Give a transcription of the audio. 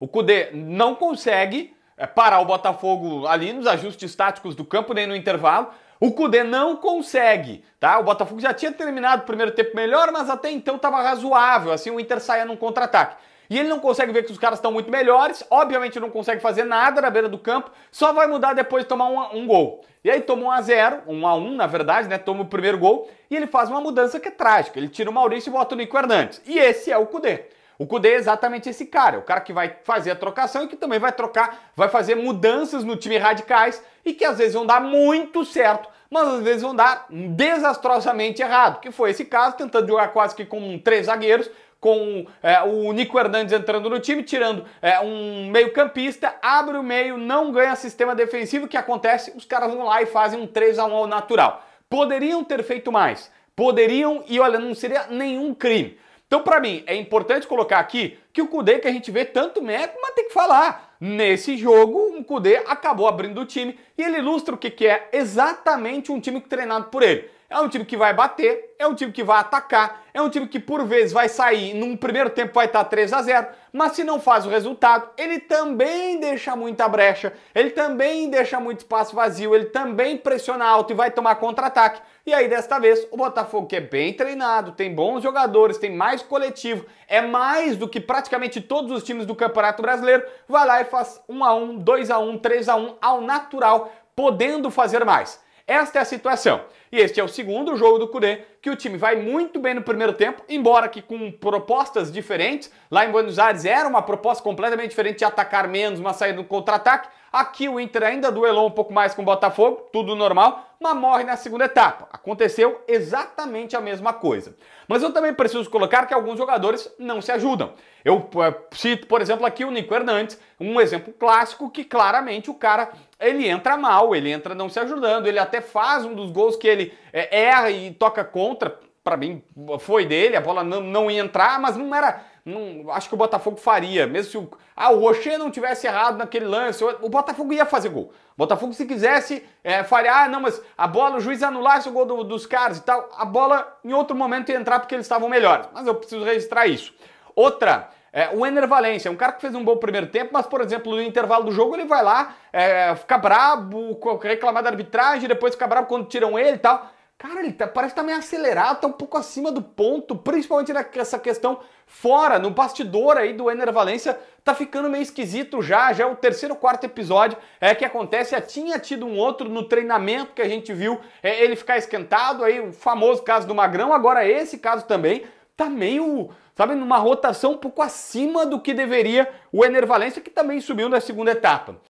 O Cudê não consegue é, parar o Botafogo ali nos ajustes táticos do campo nem no intervalo. O Cudê não consegue, tá? O Botafogo já tinha terminado o primeiro tempo melhor, mas até então estava razoável, assim o Inter saia num contra-ataque. E ele não consegue ver que os caras estão muito melhores, obviamente não consegue fazer nada na beira do campo, só vai mudar depois de tomar um, um gol. E aí toma um a zero, um a um na verdade, né? Toma o primeiro gol e ele faz uma mudança que é trágica. Ele tira o Maurício e bota o Nico Hernandes. E esse é o Cudê. O Cudê é exatamente esse cara, o cara que vai fazer a trocação e que também vai trocar, vai fazer mudanças no time radicais e que às vezes vão dar muito certo, mas às vezes vão dar desastrosamente errado, que foi esse caso, tentando jogar quase que com três zagueiros, com é, o Nico Hernandes entrando no time, tirando é, um meio-campista, abre o meio, não ganha sistema defensivo, o que acontece? Os caras vão lá e fazem um 3 a 1 ao natural. Poderiam ter feito mais, poderiam, e olha, não seria nenhum crime. Então, para mim, é importante colocar aqui que o Kudê que a gente vê tanto mérito, mas tem que falar. Nesse jogo, o Kudê acabou abrindo o time e ele ilustra o que, que é exatamente um time treinado por ele. É um time que vai bater, é um time que vai atacar, é um time que por vezes vai sair num primeiro tempo vai estar 3 a 0, mas se não faz o resultado, ele também deixa muita brecha, ele também deixa muito espaço vazio, ele também pressiona alto e vai tomar contra-ataque. E aí desta vez o Botafogo que é bem treinado, tem bons jogadores, tem mais coletivo, é mais do que praticamente todos os times do Campeonato Brasileiro, vai lá e faz 1 a 1, 2 a 1, 3 a 1 ao natural, podendo fazer mais. Esta é a situação. E este é o segundo jogo do Cudê, que o time vai muito bem no primeiro tempo, embora que com propostas diferentes. Lá em Buenos Aires era uma proposta completamente diferente de atacar menos, uma saída no contra-ataque. Aqui o Inter ainda duelou um pouco mais com o Botafogo, tudo normal, mas morre na segunda etapa. Aconteceu exatamente a mesma coisa. Mas eu também preciso colocar que alguns jogadores não se ajudam. Eu eh, cito, por exemplo, aqui o Nico Hernandes, um exemplo clássico que claramente o cara ele entra mal, ele entra não se ajudando, ele até faz um dos gols que ele eh, erra e toca contra, para mim, foi dele, a bola não, não ia entrar, mas não era. Não, acho que o Botafogo faria. Mesmo se o, ah, o Rocher não tivesse errado naquele lance, o Botafogo ia fazer gol. O Botafogo, se quisesse é, ah não, mas a bola, o juiz anulasse o gol do, dos caras e tal, a bola em outro momento ia entrar porque eles estavam melhores. Mas eu preciso registrar isso. Outra. É, o Ener Valencia, um cara que fez um bom primeiro tempo, mas, por exemplo, no intervalo do jogo ele vai lá, é, fica brabo, reclamar da arbitragem, depois fica brabo quando tiram ele e tal. Cara, ele tá, parece que tá meio acelerado, tá um pouco acima do ponto, principalmente nessa questão fora, no bastidor aí do Ener Valência, tá ficando meio esquisito já, já é o terceiro ou quarto episódio é que acontece, já tinha tido um outro no treinamento que a gente viu, é, ele ficar esquentado, aí o famoso caso do Magrão, agora esse caso também, tá meio, sabe, numa rotação um pouco acima do que deveria o Ener Valência, que também subiu na segunda etapa.